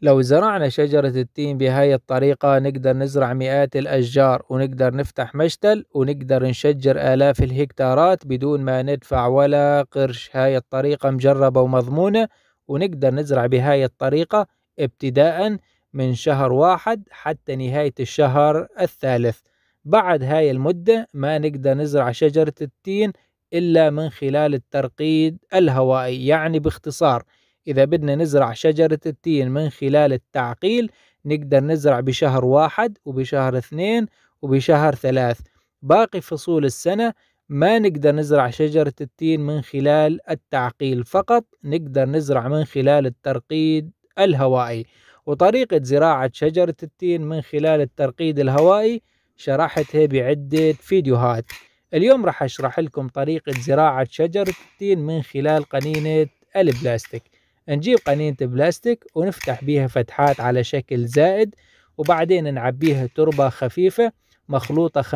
لو زرعنا شجرة التين بهاي الطريقة نقدر نزرع مئات الأشجار ونقدر نفتح مشتل ونقدر نشجر آلاف الهكتارات بدون ما ندفع ولا قرش هاي الطريقة مجربة ومضمونة ونقدر نزرع بهاي الطريقة ابتداء من شهر واحد حتى نهاية الشهر الثالث بعد هاي المدة ما نقدر نزرع شجرة التين إلا من خلال الترقيد الهوائي يعني باختصار إذا بدنا نزرع شجرة التين من خلال التعقيل نقدر نزرع بشهر واحد وبشهر اثنين وبشهر ثلاث باقي فصول السنة ما نقدر نزرع شجرة التين من خلال التعقيل فقط نقدر نزرع من خلال الترقيد الهوائي وطريقة زراعة شجرة التين من خلال الترقيد الهوائي شرحتها بعدة فيديوهات اليوم راح أشرح لكم طريقة زراعة شجرة التين من خلال قنينة البلاستيك نجيب قنينة بلاستيك ونفتح بيها فتحات على شكل زائد وبعدين نعبيها تربة خفيفة مخلوطة 50%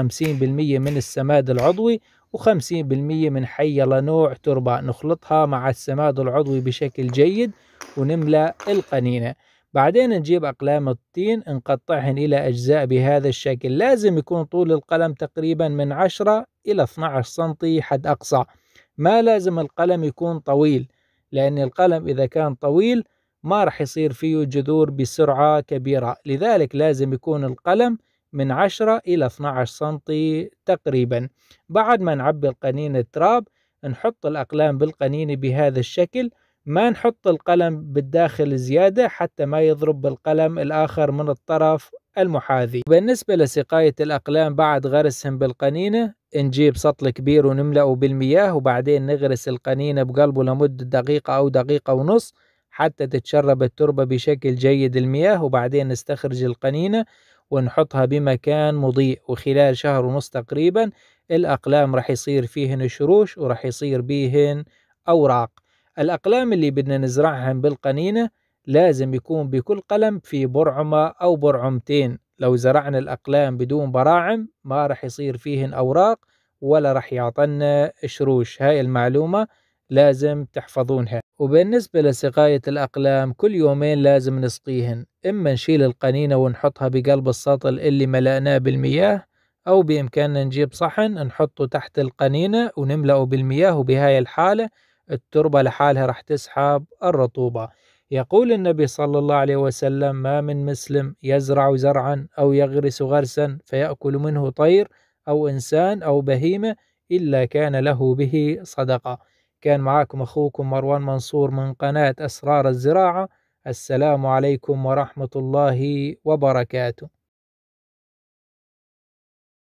من السماد العضوي و50% من حي لنوع تربة نخلطها مع السماد العضوي بشكل جيد ونملأ القنينة بعدين نجيب أقلام الطين نقطعهن إلى أجزاء بهذا الشكل لازم يكون طول القلم تقريبا من 10 إلى 12 سنتي حد أقصى ما لازم القلم يكون طويل لأن القلم إذا كان طويل ما راح يصير فيه جذور بسرعة كبيرة لذلك لازم يكون القلم من 10 إلى 12 سنتي تقريبا بعد ما نعبي القنين التراب نحط الأقلام بالقنينة بهذا الشكل ما نحط القلم بالداخل زيادة حتى ما يضرب بالقلم الآخر من الطرف المحاذي بالنسبة لسقاية الأقلام بعد غرسهم بالقنينة نجيب سطل كبير ونملأه بالمياه وبعدين نغرس القنينة بقلبه لمدة دقيقة أو دقيقة ونص حتى تتشرب التربة بشكل جيد المياه وبعدين نستخرج القنينة ونحطها بمكان مضيء وخلال شهر ونص تقريبا الأقلام رح يصير فيهن شروش ورح يصير بيهن أوراق الأقلام اللي بدنا نزرعهم بالقنينة لازم يكون بكل قلم في برعمة أو برعمتين لو زرعنا الأقلام بدون براعم ما راح يصير فيهن أوراق ولا راح يعطنا شروش هاي المعلومة لازم تحفظونها وبالنسبة لسقاية الأقلام كل يومين لازم نسقيهن إما نشيل القنينة ونحطها بقلب السطل اللي ملأناه بالمياه أو بإمكاننا نجيب صحن نحطه تحت القنينة ونملأه بالمياه وبهاي الحالة التربة لحالها راح تسحب الرطوبة يقول النبي صلى الله عليه وسلم ما من مسلم يزرع زرعا أو يغرس غرسا فيأكل منه طير أو إنسان أو بهيمة إلا كان له به صدقة كان معكم أخوكم مروان منصور من قناة أسرار الزراعة السلام عليكم ورحمة الله وبركاته